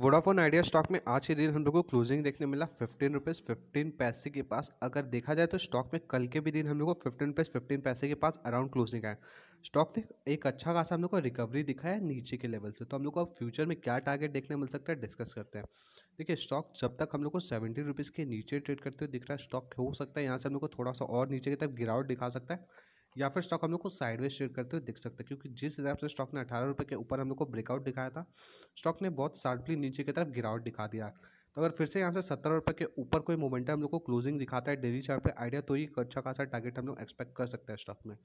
Vodafone idea stock में आज के दिन हम लोग को क्लोजिंग देखने मिला फिफ्टीन रुपीज़ फिफ्टीन पैसे के पास अगर देखा जाए तो स्टॉक में कल के भी दिन हम लोग को फिफ्टीन रुपीज़ फिफ्टीन पैसे के पास अराउंड क्लोजिंग आया स्टॉक ने एक अच्छा खासा हम लोग को रिकवरी दिखाया नीचे के लेवल से तो हम लोग को अब फ्यूचर में क्या टारगेट देखने मिल सकता है डिस्कस करते हैं देखिए स्टॉक जब तक हम लोग को सेवेंटी रुपीज़ के नीचे ट्रेड करते हुए दिख रहा है स्टॉक हो सकता है यहाँ से हम लोग को थोड़ा सा और नीचे की तरफ गिरावट दिखा सकता है या फिर स्टॉक हम लोग को साइडवेज शेयर करते हुए दिख सकते हैं क्योंकि जिस हिसाब से स्टॉक ने अठारह रुपये के ऊपर हम लोग को ब्रेकआउट दिखाया था स्टॉक ने बहुत शार्पली नीचे की तरफ गिरावट दिखा दिया तो अगर फिर से यहाँ से सत्तर रुपये के ऊपर कोई मोमेंटम हम लोग को क्लोजिंग दिखाता है डेली चार्ट पे आइडिया तो ही अच्छा खासा टारगेट हम लोग एक्सपेक्ट कर सकते हैं स्टॉक में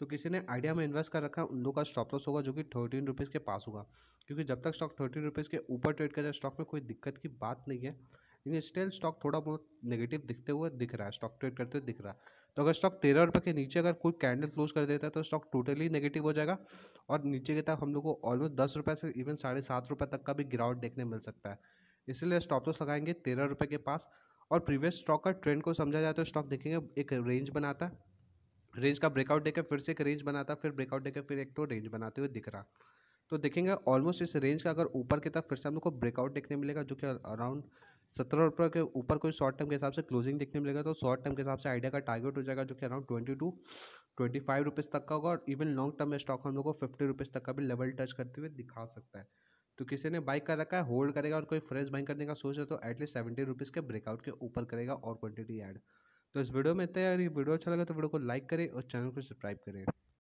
तो किसी ने आइडिया में इन्वेस्ट कर रखा है उन लोग का स्टॉप लॉस होगा जो कि थर्टीन रुपीज़ के पास होगा क्योंकि जब तक स्टॉक थर्टीन रुपीज़ के ऊपर ट्रेड करे स्टॉक में कोई दिक्कत की बात नहीं है लेकिन स्टिल स्टॉक थोड़ा बहुत नेगेटिव दिखते हुए दिख रहा है स्टॉक ट्रेड करते हुए दिख रहा है तो अगर स्टॉक तेरह रुपये के नीचे अगर कोई कैंडल क्लोज कर देता है तो स्टॉक टोटली नेगेटिव हो जाएगा और नीचे की तरफ हम लोग को ऑलमोस्ट दस रुपये से इवन साढ़े सात रुपये तक का भी गिरावट देखने मिल सकता है इसलिए स्टॉप लॉस लगाएंगे तेरह रुपये के पास और प्रीवियस स्टॉक का ट्रेंड को समझा जाए तो स्टॉक देखेंगे एक रेंज बनाता है रेंज का ब्रेकआउट देकर फिर से एक रेंज बनाता फिर ब्रेकआउट देकर फिर एक तो रेंज बनाते हुए दिख रहा तो देखेंगे ऑलमोस्ट इस रेंज का अगर ऊपर की तरफ फिर से हम लोग को ब्रेकआउट देखने मिलेगा जो कि अराउंड सत्रह रुपये के ऊपर कोई शॉर्ट टर्म के हिसाब से क्लोजिंग देखने मिलेगा तो शॉर्ट टर्म के हिसाब से आइडिया का टारगेट हो जाएगा जो कि around twenty two twenty five rupees तक का होगा और इवन लॉन्ग टर्म में स्टॉक हम लोग को फिफ्टी रुपीज़ तक का भी लेवल टच करते हुए दिखा सकता है तो किसी ने बाइक कर रखा है होल्ड करेगा और कोई फ्रेश बाइक करने का सोच रहे तो एटलीस्ट सेवेंटी रुपीज़ के ब्रेकआउट के ऊपर करेगा और क्वान्टिटी एड तो इस वीडियो में इतना अगर ये वीडियो अच्छा लगा तो वीडियो को लाइक करें और चैनल को सब्सक्राइब करें